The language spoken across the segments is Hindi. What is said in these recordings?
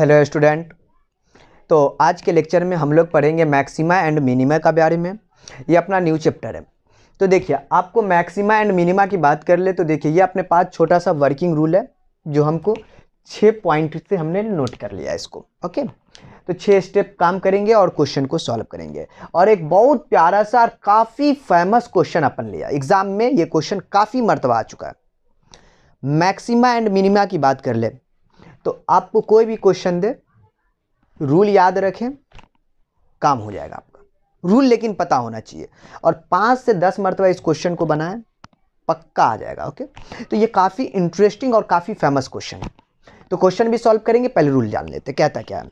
हेलो स्टूडेंट तो आज के लेक्चर में हम लोग पढ़ेंगे मैक्सिमा एंड मिनिमा का बारे में ये अपना न्यू चैप्टर है तो देखिए आपको मैक्सिमा एंड मिनिमा की बात कर ले तो देखिए ये अपने पास छोटा सा वर्किंग रूल है जो हमको छः पॉइंट से हमने नोट कर लिया इसको ओके तो छः स्टेप काम करेंगे और क्वेश्चन को सॉल्व करेंगे और एक बहुत प्यारा सा और काफ़ी फेमस क्वेश्चन अपन लिया एग्ज़ाम में ये क्वेश्चन काफ़ी मरतबा आ चुका है मैक्सिमा एंड मिनिमा की बात कर ले तो आपको कोई भी क्वेश्चन दे रूल याद रखें काम हो जाएगा आपका रूल लेकिन पता होना चाहिए और पाँच से दस मरतबा इस क्वेश्चन को बनाएं पक्का आ जाएगा ओके तो ये काफ़ी इंटरेस्टिंग और काफ़ी फेमस क्वेश्चन है तो क्वेश्चन भी सॉल्व करेंगे पहले रूल जान लेते कहता क्या है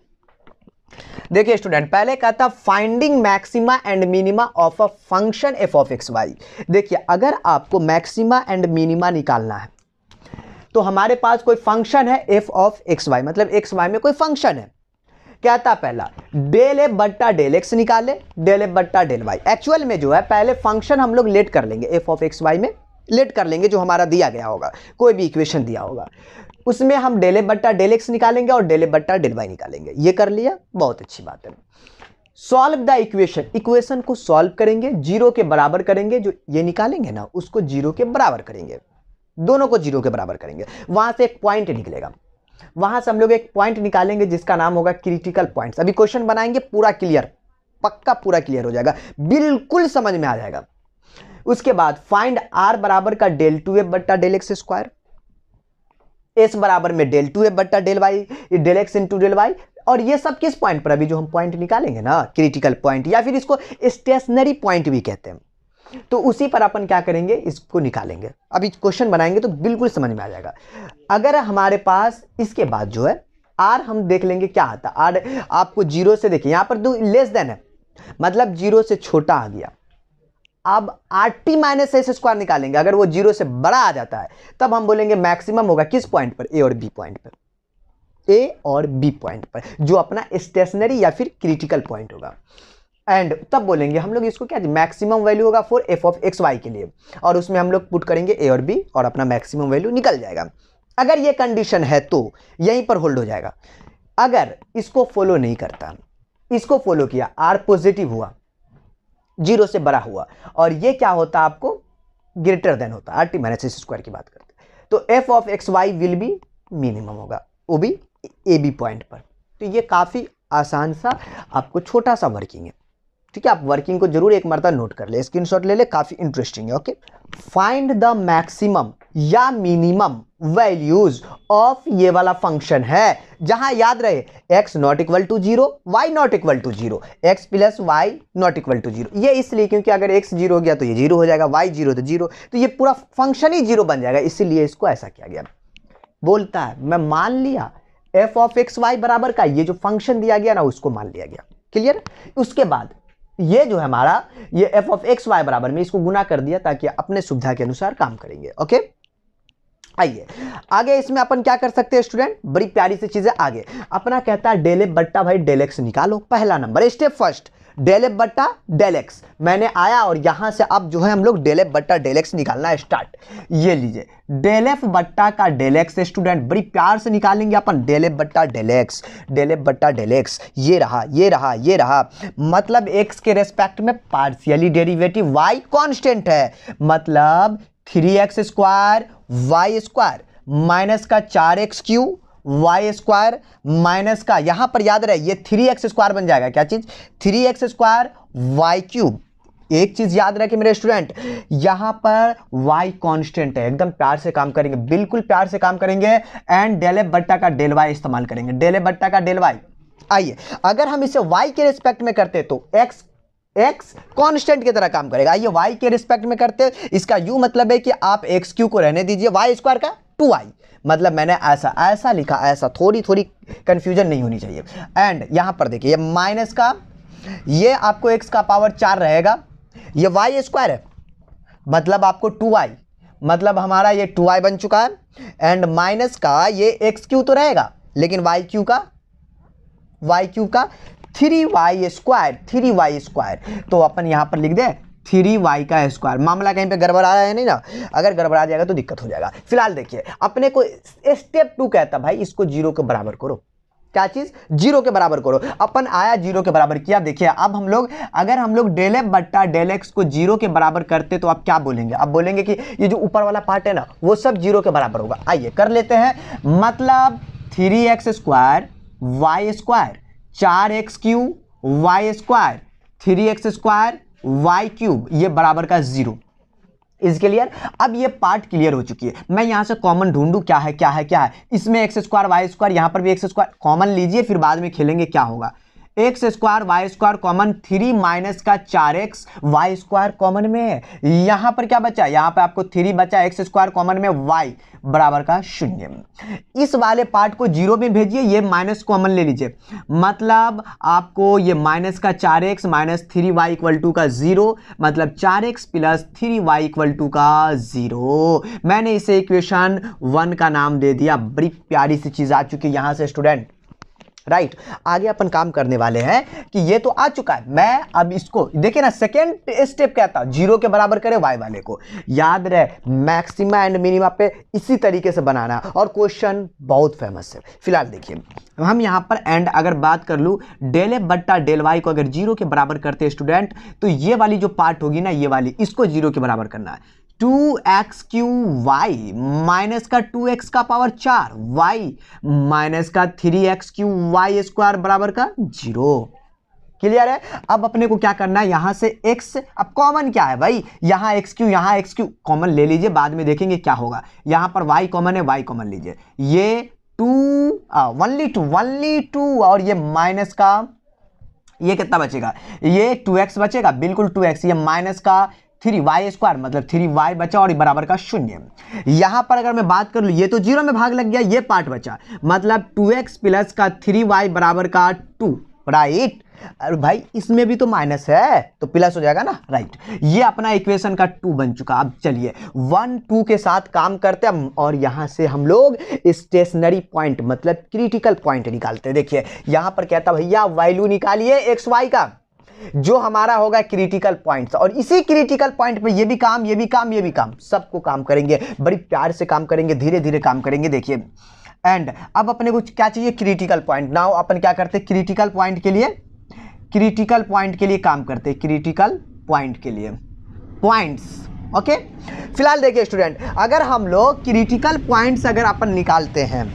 देखिए स्टूडेंट पहले कहा था finding maxima and minima of a function f of x y देखिए अगर आपको मैक्सिमा एंड मिनिमा निकालना है तो हमारे पास कोई फंक्शन है एफ ऑफ एक्स वाई मतलब एक्स वाई में कोई फंक्शन है क्या था पहला डेल एफ बट्टा डेल एक्स निकाले डेल एफ बट्टा डेल वाई एक्चुअल में जो है पहले फंक्शन हम लोग लेट कर लेंगे एफ ऑफ एक्स वाई में लेट कर लेंगे जो हमारा दिया गया होगा कोई भी इक्वेशन दिया होगा उसमें हम डेल एफ बट्टा डेल एक्स निकालेंगे और डेल एफ बट्टा डेल वाई निकालेंगे ये कर लिया बहुत अच्छी बात है सॉल्व द इक्वेशन इक्वेशन को सॉल्व करेंगे जीरो के बराबर करेंगे जो ये निकालेंगे ना उसको जीरो के बराबर करेंगे दोनों को जीरो के बराबर करेंगे वहां से एक पॉइंट निकलेगा वहां से हम लोग एक पॉइंट निकालेंगे जिसका नाम होगा क्रिटिकल पॉइंट अभी क्वेश्चन बनाएंगे पूरा क्लियर पक्का पूरा क्लियर हो जाएगा बिल्कुल समझ में आ जाएगा उसके बाद फाइंड आर बराबर का डेल टू ए बट्टा डेल एक्स स्क्वायर एस बराबर में डेल टू ए बट्टा del y del x into del y और ये सब किस पॉइंट पर अभी जो हम पॉइंट निकालेंगे ना क्रिटिकल पॉइंट या फिर इसको स्टेशनरी पॉइंट भी कहते हैं तो उसी पर अपन क्या करेंगे इसको निकालेंगे अब इस क्वेश्चन बनाएंगे तो बिल्कुल समझ में आ जाएगा अगर हमारे पास इसके बाद जो है आर हम देख लेंगे क्या आता आर आपको जीरो से देखिए यहाँ पर दो लेस देन है मतलब जीरो से छोटा आ गया अब r T minus S square निकालेंगे अगर वो जीरो से बड़ा आ जाता है तब हम बोलेंगे मैक्सिमम होगा किस पॉइंट पर ए और बी पॉइंट पर ए और बी पॉइंट पर जो अपना स्टेशनरी या फिर क्रिटिकल पॉइंट होगा एंड तब बोलेंगे हम लोग इसको क्या मैक्सिमम वैल्यू होगा for f of x y के लिए और उसमें हम लोग पुट करेंगे ए और बी और अपना मैक्सिमम वैल्यू निकल जाएगा अगर ये कंडीशन है तो यहीं पर होल्ड हो जाएगा अगर इसको फॉलो नहीं करता इसको फॉलो किया आर पॉजिटिव हुआ जीरो से बड़ा हुआ और ये क्या होता आपको ग्रेटर देन होता आर टी माइनस स्क्वायर की बात करते तो f of x y will be minimum होगा वो भी ए बी पॉइंट पर तो ये काफ़ी आसान सा आपको छोटा सा वर्किंग है ठीक है आप वर्किंग को जरूर एक मरता नोट कर ले स्क्रीन ले ले काफ़ी इंटरेस्टिंग है ओके फाइंड द मैक्सिमम या मिनिमम वैल्यूज ऑफ ये वाला फंक्शन है जहां याद रहे x not equal to zero y not equal to zero x plus y not equal to zero इसलिए क्योंकि अगर x जीरो हो गया तो ये जीरो हो जाएगा y जीरो तो जीरो तो ये पूरा फंक्शन ही जीरो बन जाएगा इसीलिए इसको ऐसा किया गया बोलता है मैं मान लिया एफ ऑफ एक्स वाई बराबर का ये जो फंक्शन दिया गया ना उसको मान लिया गया क्लियर उसके बाद ये जो है हमारा ये एफ ऑफ एक्स वाई बराबर में इसको गुना कर दिया ताकि अपने सुविधा के अनुसार काम करेंगे ओके आइए आगे इसमें अपन क्या कर सकते हैं स्टूडेंट बड़ी प्यारी सी चीज़ें आगे अपना कहता है डेले बट्टा भाई डेलेक्स निकालो पहला number step first del f बट्टा डेल एक्स मैंने आया और यहाँ से अब जो है हम लोग डेल एफ बट्टा डेल एक्स निकालना स्टार्ट ये लीजिए डेल एफ बट्टा का डेल एक्स स्टूडेंट बड़ी प्यार से निकालेंगे अपन डेल एफ बट्टा डेल एक्स डेल एफ बट्टा डेल एक्स ये रहा ये रहा ये रहा मतलब एक्स के रेस्पेक्ट में पार्शियली डेरिवेटिव वाई कॉन्स्टेंट है मतलब three x square y square minus का चार x cube y square minus का यहां पर याद रहे ये थ्री एक्स स्क्वायर बन जाएगा क्या चीज़ three x square y cube एक चीज़ याद रखे मेरे स्टूडेंट यहां पर y कांस्टेंट है एकदम प्यार से काम करेंगे बिल्कुल प्यार से काम करेंगे एंड डेले बट्टा का डेल वाई इस्तेमाल करेंगे डेले बट्टा का डेल वाई आइए अगर हम इसे y के रिस्पेक्ट में करते तो x x कांस्टेंट की तरह काम करेगा आइए y के रिस्पेक्ट में करते इसका u मतलब है कि आप एक्स क्यू को रहने दीजिए वाई स्क्वायर का टू आई मतलब मैंने ऐसा ऐसा लिखा ऐसा थोड़ी थोड़ी कन्फ्यूजन नहीं होनी चाहिए एंड यहां पर देखिए ये माइनस का ये आपको एक्स का पावर चार रहेगा ये वाई स्क्वायर है मतलब आपको टू आई मतलब हमारा ये टू आई बन चुका है एंड माइनस का ये एक्स क्यू तो रहेगा लेकिन वाई क्यू का वाई क्यू का three y square three y square तो अपन यहां पर लिख दें थ्री वाई का स्क्वायर मामला कहीं पे गड़बड़ा रहा है नहीं ना अगर गड़बड़ा जाएगा तो दिक्कत हो जाएगा फिलहाल देखिए अपने को स्टेप टू कहता भाई इसको जीरो के बराबर करो क्या चीज़ जीरो के बराबर करो अपन आया जीरो के बराबर किया देखिए अब हम लोग अगर हम लोग डेल एफ बट्टा डेल एक्स को जीरो के बराबर करते तो आप क्या बोलेंगे अब बोलेंगे कि ये जो ऊपर वाला पार्ट है ना वो सब जीरो के बराबर होगा आइए कर लेते हैं मतलब three x square y square चार x cube y square three x square y cube ये बराबर का जीरो इज क्लियर अब ये पार्ट क्लियर हो चुकी है मैं यहाँ से कॉमन ढूंढू क्या है क्या है क्या है इसमें एक्स स्क्वायर वाई स्क्वायर यहाँ पर भी एक्स स्क्वायर कॉमन लीजिए फिर बाद में खेलेंगे क्या होगा x square y square common three minus का चार एक्स वाई स्क्वायर कॉमन में है यहाँ पर क्या बचा यहाँ पर आपको थ्री बचा एक्स स्क्वायर कॉमन में वाई बराबर का शून्य इस वाले पार्ट को जीरो में भेजिए ये माइनस कॉमन ले लीजिए मतलब आपको ये माइनस का चार x minus three y equal to का जीरो मतलब चार x plus three y equal to का जीरो मैंने इसे इक्वेशन वन का नाम दे दिया बड़ी प्यारी सी चीज़ आ चुकी यहाँ से स्टूडेंट राइट आगे अपन काम करने वाले हैं कि ये तो आ चुका है मैं अब इसको देखिए ना सेकेंड स्टेप क्या था जीरो के बराबर करें वाई वाले को याद रहे मैक्सिमा एंड मिनिमा पे इसी तरीके से बनाना और क्वेश्चन बहुत फेमस है फिलहाल देखिए हम यहाँ पर एंड अगर बात कर लूँ डेल ए बट्टा डेल वाई को अगर जीरो के बराबर करते स्टूडेंट तो ये वाली जो पार्ट होगी ना ये वाली इसको जीरो के बराबर करना है two x cube y minus का टू एक्स का पावर चार वाई माइनस का three x cube y square बराबर का जीरो क्लियर है अब अपने को क्या करना है यहां से x अब कॉमन क्या है भाई यहां एक्स क्यू यहां एक्स क्यू कॉमन ले लीजिए बाद में देखेंगे क्या होगा यहां पर y कॉमन है y कॉमन लीजिए ये two only two only two और ये माइनस का ये कितना बचेगा ये टू एक्स बचेगा बिल्कुल टू एक्स ये माइनस का थ्री वाई स्क्वायर मतलब थ्री वाई बचा और बराबर का शून्य यहाँ पर अगर मैं बात कर लूँ ये तो जीरो में भाग लग गया ये पार्ट बचा मतलब टू एक्स प्लस का थ्री वाई बराबर का टू राइट अरे भाई इसमें भी तो माइनस है तो प्लस हो जाएगा ना राइट ये अपना इक्वेशन का टू बन चुका अब चलिए वन टू के साथ काम करते हैं और यहाँ से हम लोग स्टेशनरी पॉइंट मतलब क्रिटिकल पॉइंट निकालते हैं देखिए यहाँ पर कहता भैया वैल्यू निकालिए एक्स वाई का जो हमारा होगा क्रिटिकल पॉइंट्स और इसी क्रिटिकल पॉइंट पे ये भी काम ये भी काम ये भी काम सबको काम करेंगे बड़ी प्यार से काम करेंगे धीरे धीरे काम करेंगे देखिए एंड अब अपने को क्या चाहिए क्रिटिकल पॉइंट नाउ अपन क्या करते हैं क्रिटिकल पॉइंट के लिए क्रिटिकल पॉइंट के लिए काम करते हैं क्रिटिकल पॉइंट के लिए पॉइंट्स ओके फिलहाल देखिए स्टूडेंट अगर हम लोग क्रिटिकल पॉइंट्स अगर अपन निकालते हैं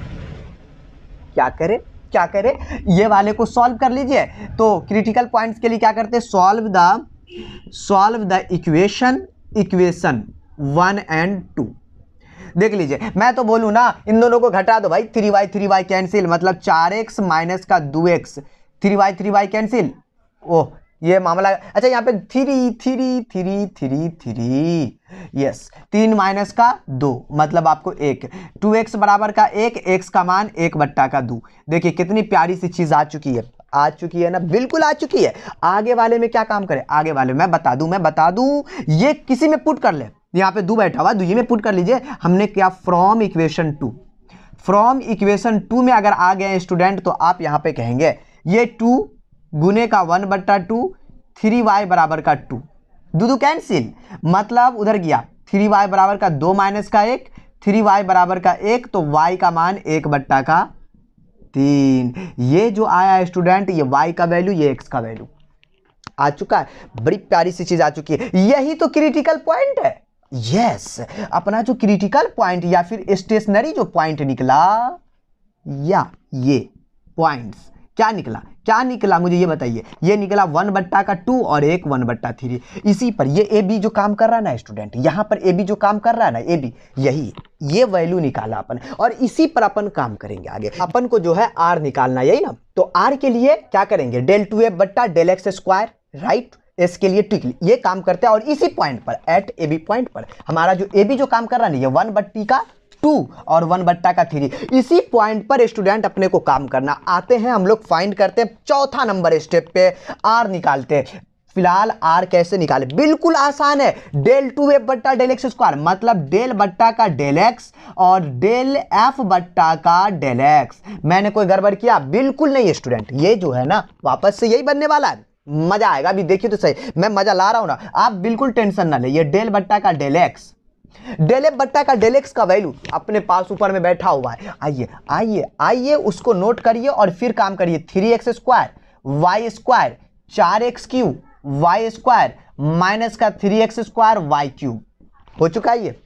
क्या करें क्या करें ये वाले को सॉल्व कर लीजिए तो क्रिटिकल पॉइंट्स के लिए क्या करते हैं solve the solve the equation equation one and two देख लीजिए मैं तो बोलूँ ना इन दोनों को घटा दो भाई three y three y cancel मतलब चार एक्स माइनस का दो x three y three y cancel oh ये मामला अच्छा यहाँ पे three three three three three yes तीन माइनस का दो मतलब आपको एक टू एक्स बराबर का एक एक्स का मान एक बट्टा का दो देखिए कितनी प्यारी सी चीज़ आ चुकी है आ चुकी है ना बिल्कुल आ चुकी है आगे वाले में क्या काम करें आगे वाले मैं बता दू मैं बता दूं ये किसी में पुट कर ले यहाँ पे दो बैठा हुआ दूजी में पुट कर लीजिए हमने क्या from equation two from equation two में अगर आ गए स्टूडेंट तो आप यहाँ पे कहेंगे ये टू गुने का वन बट्टा टू थ्री वाई बराबर का टू दो कैंसिल मतलब उधर गया थ्री वाई बराबर का दो माइनस का एक थ्री वाई बराबर का एक तो वाई का मान एक बट्टा का तीन ये जो आया स्टूडेंट ये वाई का वैल्यू ये एक्स का वैल्यू आ चुका है बड़ी प्यारी सी चीज़ आ चुकी है यही तो क्रिटिकल पॉइंट है यस yes, अपना जो क्रिटिकल पॉइंट या फिर स्टेशनरी जो पॉइंट निकला या ये पॉइंट्स क्या निकला क्या निकला मुझे ये बताइए ये निकला वन बट्टा का टू और एक वन बट्टा थ्री इसी पर ये ए बी जो काम कर रहा है ना स्टूडेंट यहाँ पर ए बी जो काम कर रहा है ना ए बी यही ये वैल्यू निकाला अपन और इसी पर अपन काम करेंगे आगे अपन को जो है आर निकालना यही ना तो आर के लिए क्या करेंगे डेल टू ए बट्टा del x square right s के लिए टिक ये काम करते हैं और इसी पॉइंट पर एट ए बी पॉइंट पर हमारा जो ए बी जो काम कर रहा है ना ये वन बट्टी का टू और वन बट्टा का थ्री इसी पॉइंट पर स्टूडेंट अपने को काम करना आते हैं हम लोग फाइंड करते हैं चौथा नंबर स्टेप पे आर निकालते हैं फिलहाल आर कैसे निकाले बिल्कुल आसान है डेल टू एफ बट्टा डेल एक्स स्क्वायर मतलब डेल बट्टा का डेल एक्स और डेल एफ बट्टा का डेल एक्स मैंने कोई गड़बड़ किया बिल्कुल नहीं स्टूडेंट ये जो है ना वापस से यही बनने वाला है मजा आएगा अभी देखिए तो सही मैं मजा ला रहा हूँ ना आप बिल्कुल टेंशन ना ले ये डेल बट्टा का डेल एक्स डेल एफ बट्टा का डेल एक्स का वैल्यू अपने पास ऊपर में बैठा हुआ है आइए आइए आइए उसको नोट करिए और फिर काम करिए three x square y square चार x cube y square minus का three x square y cube हो चुका है ये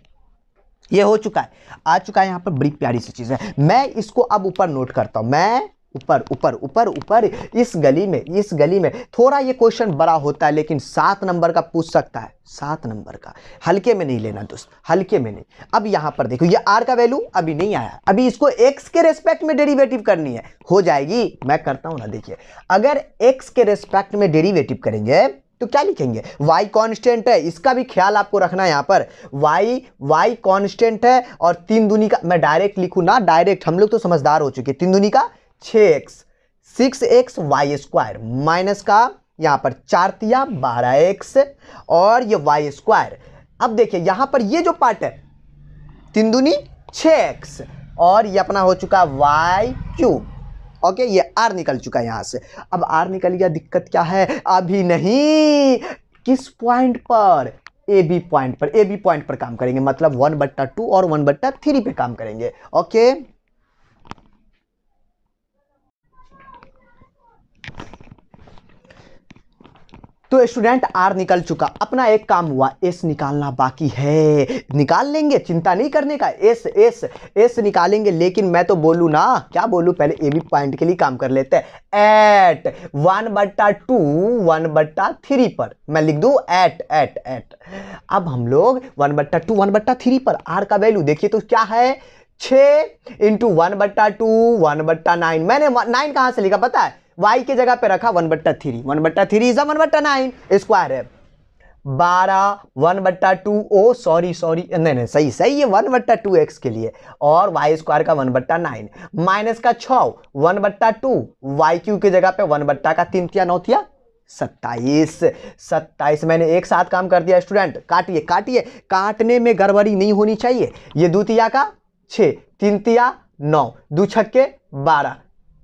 ये हो चुका है आ चुका है यहाँ पर बड़ी प्यारी सी चीज़ है मैं इसको अब ऊपर नोट करता हूँ मैं ऊपर ऊपर ऊपर ऊपर इस गली में इस गली में थोड़ा ये क्वेश्चन बड़ा होता है लेकिन सात नंबर का पूछ सकता है सात नंबर का हल्के में नहीं लेना दोस्त हल्के में नहीं अब यहां पर देखो ये आर का वैल्यू अभी नहीं आया अभी इसको एक्स के रेस्पेक्ट में डेरिवेटिव करनी है हो जाएगी मैं करता हूं ना देखिए अगर एक्स के रेस्पेक्ट में डेरीवेटिव करेंगे तो क्या लिखेंगे y कांस्टेंट है इसका भी ख्याल आपको रखना है यहाँ पर y y कांस्टेंट है और तीन दुनी का मैं डायरेक्ट लिखूँ ना डायरेक्ट हम लोग तो समझदार हो चुके तीन दुनी का छः x six x y square minus का यहाँ पर चार तिया बारह एक्स और ये वाई स्क्वायर अब देखिए यहाँ पर ये जो पार्ट है तीन दूनी छः एक्स और ये अपना हो चुका वाई क्यूब ओके ये आर निकल चुका है यहाँ से अब आर निकल गया दिक्कत क्या है अभी नहीं किस पॉइंट पर ए बी पॉइंट पर ए बी पॉइंट पर काम करेंगे मतलब वन बट्टा टू और वन बट्टा थ्री पे काम करेंगे ओके okay? तो स्टूडेंट आर निकल चुका अपना एक काम हुआ एस निकालना बाकी है निकाल लेंगे चिंता नहीं करने का एस एस एस निकालेंगे लेकिन मैं तो बोलूँ ना क्या बोलूँ पहले ए बी पॉइंट के लिए काम कर लेते हैं एट वन बट्टा टू वन बट्टा थ्री पर मैं लिख दूँ एट एट एट अब हम लोग वन बट्टा टू वन बट्टा थ्री पर आर का वैल्यू देखिए तो क्या है छ इंटू वन बट्टा टू वन बट्टा नाइन मैंने नाइन कहाँ से लिखा पता है वाई के जगह पे रखा वन बट्टा थ्री वन बट्टा थ्री इज वन बट्टा नाइन स्क्वायर है बारह वन बट्टा टू ओ सॉरी सॉरी नहीं नहीं सही सही है वन बट्टा टू एक्स के लिए और वाई स्क्वायर का वन बट्टा नाइन माइनस का छ वन बट्टा टू वाई क्यू की जगह पे वन बट्टा का तीन थिया नौ थिया सत्ताईस सत्ताईस मैंने एक साथ काम कर दिया स्टूडेंट काटिए काटिए काटने में गड़बड़ी नहीं होनी चाहिए ये द्वितीया का तीन तिया नौ दू छक्के बारह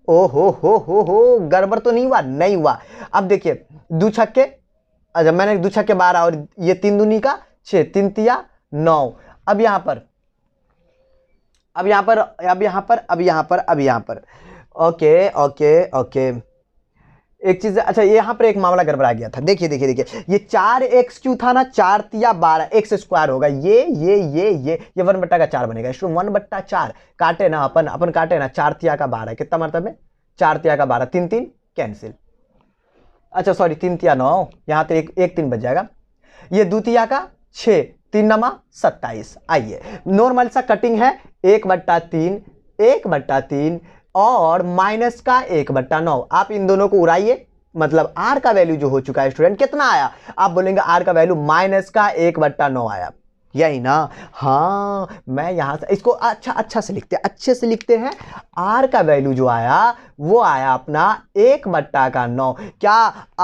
ओ हो हो हो हो गड़बड़ तो नहीं हुआ नहीं हुआ अब देखिए दो छक्के अच्छा मैंने दो छक्के बारह और ये तीन दूनी का छः तीन तिया नौ अब यहाँ पर अब यहाँ पर अब यहाँ पर अब यहाँ पर अब यहाँ पर ओके ओके ओके एक चीज़ अच्छा यहाँ पर एक मामला गड़बड़ा गया था देखिए देखिए देखिए ये चार एक्स क्यू था ना चार तिया बारह एक्स स्क्वायर होगा ये ये ये ये ये वन बट्टा का चार बनेगा इसमें वन बट्टा चार काटे ना अपन अपन काटे ना चार तिया का बारह कितना मरतब है चार तिया का बारह तीन तीन कैंसिल अच्छा सॉरी तीन तिया नौ यहाँ तो एक एक तीन बच जाएगा ये द्वितीया का छः तीन नमा सत्ताईस आइए नॉर्मल सा कटिंग है एक बट्टा तीन एक बट्टा तीन और माइनस का एक बट्टा नौ आप इन दोनों को उड़ाइए मतलब आर का वैल्यू जो हो चुका है स्टूडेंट कितना आया आप बोलेंगे आर का वैल्यू माइनस का एक बट्टा नौ आया यही ना हाँ मैं यहाँ से इसको अच्छा अच्छा से लिखते हैं अच्छे से लिखते हैं आर का वैल्यू जो आया वो आया अपना एक बट्टा का नौ क्या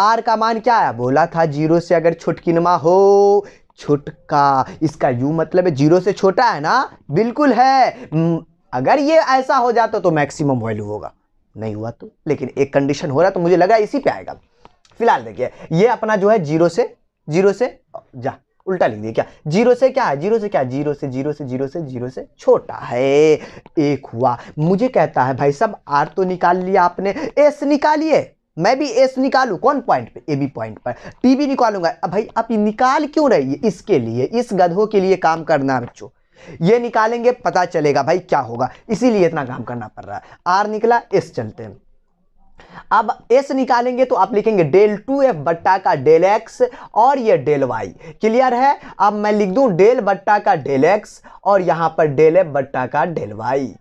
आर का मान क्या आया बोला था जीरो से अगर छुटकी नमा हो छुटका इसका यू मतलब है जीरो से छोटा है ना बिल्कुल है अगर ये ऐसा हो जाता तो मैक्सिमम वैल्यू होगा नहीं हुआ तो लेकिन एक कंडीशन हो रहा तो मुझे लगा इसी पे आएगा फिलहाल देखिए ये अपना जो है जीरो से जीरो से जा उल्टा लिख दिया क्या जीरो से क्या है जीरो से क्या जीरो से जीरो से जीरो से जीरो से छोटा है एक हुआ मुझे कहता है भाई सब आर तो निकाल लिया आपने एस निकालिए मैं भी एस निकालू कौन पॉइंट पे ए बी पॉइंट पर टी भी निकालूंगा अब भाई आप निकाल क्यों रही है इसके लिए इस गधों के लिए काम करना बच्चों ये निकालेंगे पता चलेगा भाई क्या होगा इसीलिए इतना काम करना पड़ रहा है आर निकला एस चलते हैं अब एस निकालेंगे तो आप लिखेंगे डेल टू एफ बट्टा का डेल एक्स और ये डेल वाई क्लियर है अब मैं लिख दूं डेल बट्टा का डेल एक्स और यहां पर डेल एफ बट्टा का डेल वाई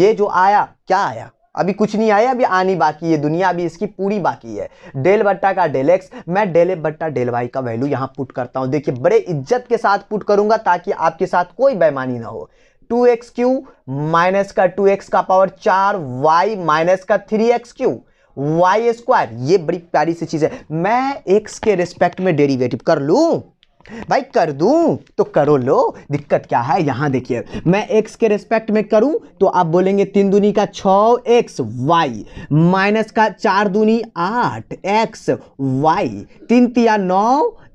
ये जो आया क्या आया अभी कुछ नहीं आया अभी आनी बाकी है दुनिया अभी इसकी पूरी बाकी है डेल बट्टा का डेल एक्स मैं डेल ए बट्टा डेल वाई का वैल्यू यहाँ पुट करता हूँ देखिए बड़े इज्जत के साथ पुट करूंगा ताकि आपके साथ कोई बेमानी ना हो टू एक्स क्यू माइनस का टू एक्स का पावर चार वाई माइनस का three x cube y square ये बड़ी प्यारी सी चीज़ है मैं एक्स के रिस्पेक्ट में डेरीवेटिव कर लूँ भाई कर दूं तो करो लो दिक्कत क्या है यहां देखिए मैं एक्स के रिस्पेक्ट में करूं तो आप बोलेंगे तीन दूनी का छ एक्स वाई माइनस का चार दूनी आठ एक्स वाई तीन तिया नौ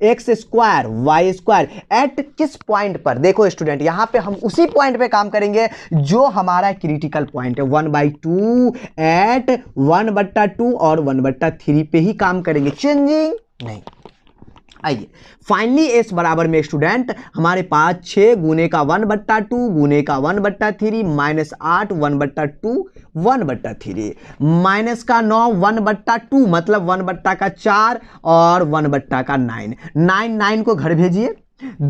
x square y square at किस पॉइंट पर देखो स्टूडेंट यहां पे हम उसी पॉइंट पे काम करेंगे जो हमारा क्रिटिकल पॉइंट है one by two at one बट्टा टू और वन बट्टा थ्री पे ही काम करेंगे चेंजिंग नहीं आइए फाइनली एस बराबर में स्टूडेंट हमारे पास छः गुने का वन बट्टा टू गुने का वन बट्टा थ्री माइनस आठ वन बट्टा टू वन बट्टा थ्री माइनस का नौ वन बट्टा टू मतलब वन बट्टा का चार और वन बट्टा का नाइन नाइन नाइन को घर भेजिए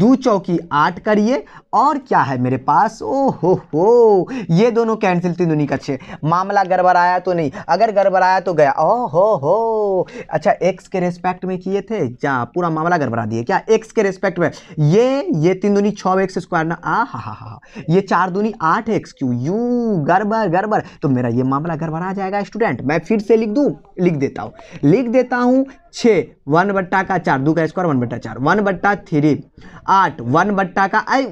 दो चौकी आठ करिए और क्या है मेरे पास ओ हो हो ये दोनों कैंसिल तीन दूनी का छः मामला गड़बड़ाया तो नहीं अगर गड़बड़ाया तो गया ओ हो हो अच्छा एक्स के रेस्पेक्ट में किए थे जा पूरा मामला गड़बड़ा दिए क्या एक्स के रेस्पेक्ट में ये ये तीन दूनी छः एक्स स्क्वायर ना आ हा हा हा ये चार दूनी आठ एक्स क्यू यू गड़बड़ गड़बड़ तो मेरा ये मामला गड़बड़ा जाएगा स्टूडेंट मैं फिर से लिख दूँ लिख देता हूँ लिख देता हूँ छः वन बट्टा का चार दो का स्क्वायर वन बट्टा चार वन बट्टा थ्री आठ वन बट्टा का आई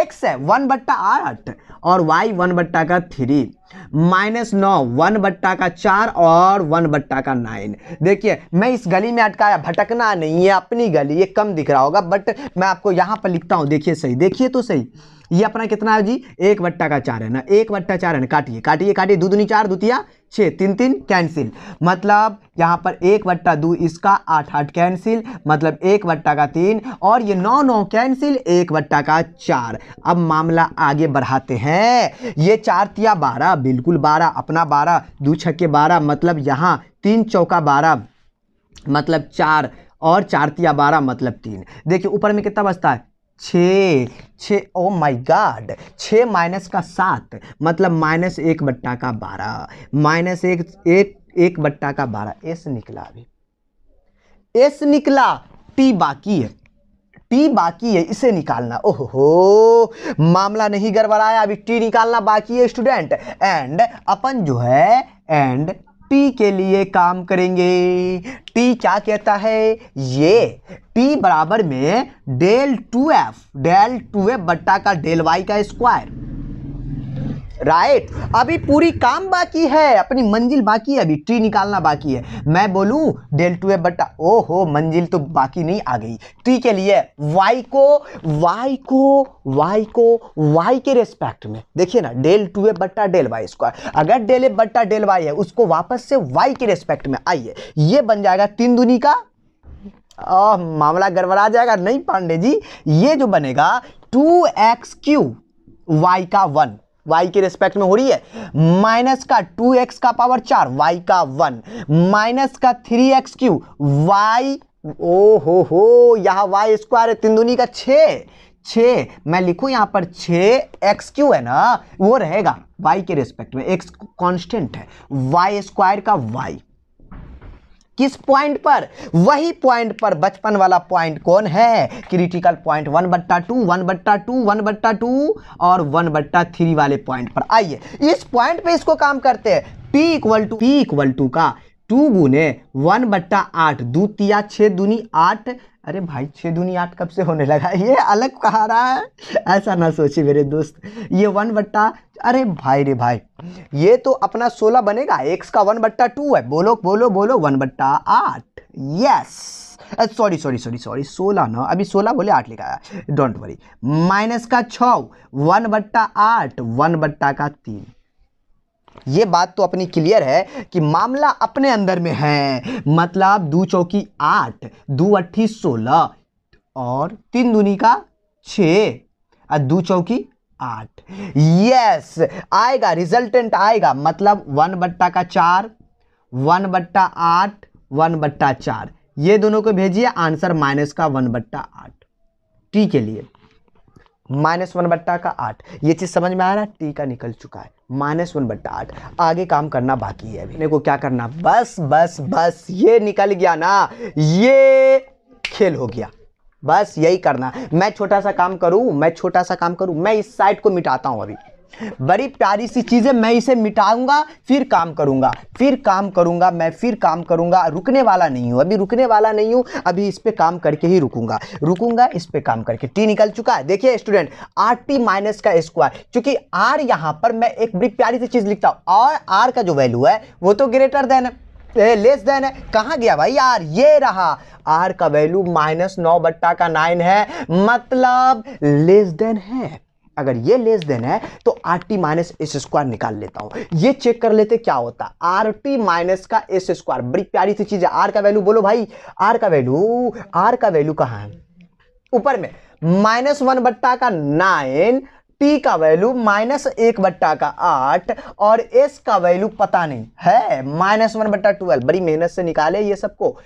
एक्स है वन बट्टा आठ और वाई वन बट्टा का थ्री माइनस नौ वन बट्टा का चार और वन बट्टा का नाइन देखिए मैं इस गली में अटकाया भटकना नहीं है अपनी गली ये कम दिख रहा होगा बट मैं आपको यहाँ पर लिखता हूँ देखिए सही देखिए तो सही ये अपना कितना है जी एक वट्टा का चार है ना एक वट्टा चार है ना काटिए काटिए काटिए दो दूनी चार दुतिया छः तीन तीन कैंसिल मतलब यहाँ पर एक वट्टा दो इसका आठ आठ कैंसिल मतलब एक वट्टा का तीन और ये नौ नौ कैंसिल एक वट्टा का चार अब मामला आगे बढ़ाते हैं ये चार तिया बारह बिल्कुल बारह अपना बारह दो छक्के बारह मतलब यहाँ तीन चौका बारह मतलब चार और चार तिया बारह मतलब तीन देखिए ऊपर में कितना बचता है छ छ ओ माय गॉड छ माइनस का सात मतलब माइनस एक बट्टा का बारह माइनस एक एक एक बट्टा का बारह एस निकला अभी एस निकला टी बाकी है टी बाकी है इसे निकालना ओहो हो मामला नहीं गड़बड़ाया अभी टी निकालना बाकी है स्टूडेंट एंड अपन जो है एंड टी के लिए काम करेंगे टी क्या कहता है ये टी बराबर में del two f del two f बट्टा का डेल वाई का स्क्वायर राइट अभी पूरी काम बाकी है अपनी मंजिल बाकी है अभी ट्री निकालना बाकी है मैं बोलूं डेल टू ए बटा ओ हो मंजिल तो बाकी नहीं आ गई ट्री के लिए वाई को वाई को वाई को वाई के रेस्पेक्ट में देखिए ना डेल टू ए बट्टा डेल वाई स्क्वायर अगर डेल ए बट्टा डेल वाई है उसको वापस से वाई के रेस्पेक्ट में आइए ये बन जाएगा तीन दुनी का आ, मामला गड़बड़ा जाएगा नहीं पांडे जी ये जो बनेगा टू एक्स क्यू वाई का वन y के रिस्पेक्ट में हो रही है माइनस का 2x का पावर चार y का वन माइनस का 3x क्यू वाई ओ हो हो यहाँ वाई स्क्वायर है तीन का छ छः मैं लिखू यहाँ पर छः एक्स क्यू है ना वो रहेगा वाई के रिस्पेक्ट में एक्स कांस्टेंट है वाई स्क्वायर का वाई किस पॉइंट पर वही पॉइंट पर बचपन वाला पॉइंट कौन है क्रिटिकल पॉइंट वन बट्टा टू वन बट्टा टू वन बट्टा टू और वन बट्टा थ्री वाले पॉइंट पर आइए इस पॉइंट पे इसको काम करते हैं p equal to p equal to का टू गुने वन बट्टा आठ दू तिया छः दूनी आठ अरे भाई छः दूनी आठ कब से होने लगा ये अलग कहा रहा है ऐसा ना सोचे मेरे दोस्त ये वन बट्टा अरे भाई रे भाई ये तो अपना सोलह बनेगा एक्स का वन बट्टा टू है बोलो बोलो बोलो वन बट्टा आठ yes sorry sorry sorry sorry सोलह ना अभी सोलह बोले आठ लिखा है डोंट वरी माइनस का छ वन बट्टा आठ वन बट्टा का तीन ये बात तो अपनी क्लियर है कि मामला अपने अंदर में है मतलब दो चौकी आठ दो अट्ठी सोलह और तीन दूनी का छ दो चौकी आठ यस आएगा रिजल्टेंट आएगा मतलब वन बट्टा का चार वन बट्टा आठ वन बट्टा चार ये दोनों को भेजिए आंसर माइनस का वन बट्टा आठ टी के लिए माइनस वन बट्टा का आठ ये चीज़ समझ में आ रहा है टी का निकल चुका है माइनस वन बट्टा आठ आगे काम करना बाकी है अभी मेरे को क्या करना बस बस बस ये निकल गया ना ये खेल हो गया बस यही करना मैं छोटा सा काम करूँ मैं छोटा सा काम करूँ मैं इस साइड को मिटाता हूँ अभी बड़ी प्यारी सी चीज़ है मैं इसे मिटाऊंगा फिर काम करूंगा फिर काम करूंगा मैं फिर काम करूंगा रुकने वाला नहीं हूँ अभी रुकने वाला नहीं हूँ अभी इस पर काम करके ही रुकूंगा रुकूंगा इस पर काम करके टी निकल चुका है देखिए स्टूडेंट आर टी माइनस का स्क्वायर चूंकि आर यहाँ पर मैं एक बड़ी प्यारी सी चीज़ लिखता हूँ और आर का जो वैल्यू है वो तो ग्रेटर देन है लेस देन है कहाँ गया भाई यार ये रहा आर का वैल्यू माइनस नौ बट्टा का नाइन है मतलब लेस देन है अगर ये लेस देन है तो R T minus S square निकाल लेता हूं ये चेक कर लेते क्या होता आर टी माइनस का एस स्क्वायर बड़ी प्यारी सी चीज़ है आर का वैल्यू बोलो भाई आर का वैल्यू आर का वैल्यू कहाँ है ऊपर में माइनस वन बट्टा का नाइन टी का वैल्यू माइनस एक बट्टा का आठ और एस का वैल्यू पता नहीं है माइनस वन बट्टा ट्वेल्व बड़ी मेहनत से निकाले ये सबको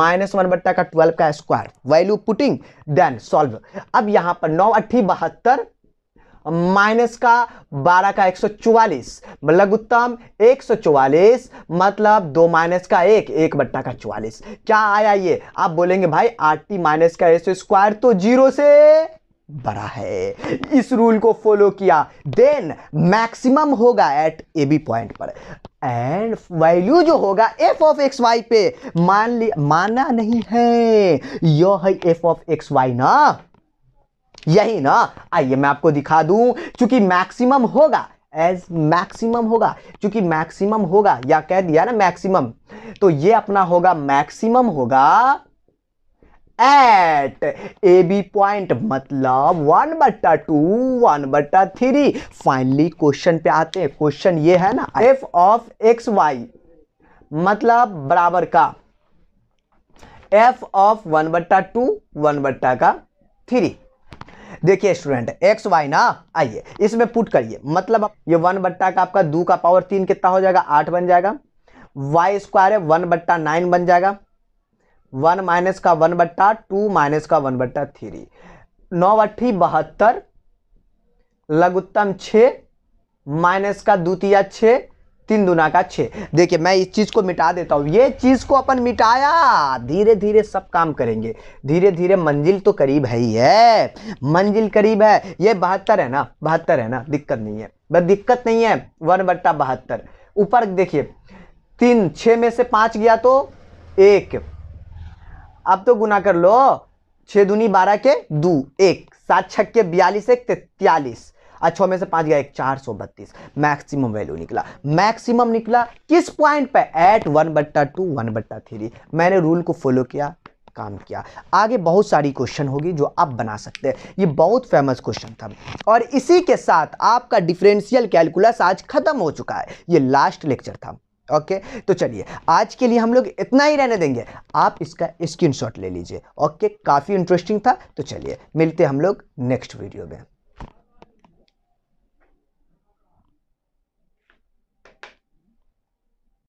माइनस वन बट्टा का ट्वेल्व का square value putting then solve अब यहां पर नौ अट्ठी बहत्तर माइनस का बारह का एक सौ चौवालीस लघुत्तम मतलब एक सौ चौवालीस मतलब दो माइनस का एक एक बट्टा का चौवालीस क्या आया ये आप बोलेंगे भाई आर टी माइनस का एस स्क्वायर तो जीरो से बड़ा है इस रूल को फॉलो किया देन मैक्सिमम होगा एट ए बी पॉइंट पर एंड वैल्यू जो होगा एफ ऑफ एक्स वाई पे मान लिया माना नहीं है यह है एफ ऑफ एक्स वाई ना यही ना आइए मैं आपको दिखा दूं चूंकि मैक्सिमम होगा एज मैक्सिमम होगा क्योंकि मैक्सिमम होगा या कह दिया ना मैक्सिमम तो ये अपना होगा मैक्सिमम होगा एट ए बी पॉइंट मतलब वन बट्टा टू वन बट्टा थ्री फाइनली क्वेश्चन पे आते हैं क्वेश्चन ये है ना एफ ऑफ एक्स वाई मतलब बराबर का एफ ऑफ वन बट्टा टू वन बट्टा का थ्री देखिए स्टूडेंट एक्स वाई ना आइए इसमें पुट करिए मतलब ये वन बट्टा का आपका दो का पावर तीन कितना हो जाएगा आठ बन जाएगा वाई स्क्वायर है वन बट्टा नाइन बन जाएगा वन माइनस का वन बट्टा टू माइनस का वन बट्टा थ्री नौ अट्ठी बहत्तर लघुत्तम छ माइनस का द्वितीय छः तीन दुना का छः देखिए मैं इस चीज़ को मिटा देता हूँ ये चीज़ को अपन मिटाया धीरे धीरे सब काम करेंगे धीरे धीरे मंजिल तो करीब है ही है मंजिल करीब है ये बहत्तर है ना बहत्तर है ना दिक्कत नहीं है बस दिक्कत नहीं है वन बट्टा बहत्तर ऊपर देखिए तीन छः में से पाँच गया तो एक अब तो गुना कर लो छः दूनी बारह के दो एक सात छक्के बयालीस एक तैतालीस अच्छा में से पाँच गया एक चार सौ बत्तीस मैक्सिमम वैल्यू निकला मैक्सिमम निकला किस पॉइंट पे एट वन बट्टा टू वन बट्टा थ्री मैंने रूल को फॉलो किया काम किया आगे बहुत सारी क्वेश्चन होगी जो आप बना सकते हैं ये बहुत फेमस क्वेश्चन था और इसी के साथ आपका डिफरेंशियल कैलकुलस आज ख़त्म हो चुका है ये लास्ट लेक्चर था ओके तो चलिए आज के लिए हम लोग इतना ही रहने देंगे आप इसका स्क्रीनशॉट ले लीजिए ओके काफ़ी इंटरेस्टिंग था तो चलिए मिलते हम लोग नेक्स्ट वीडियो में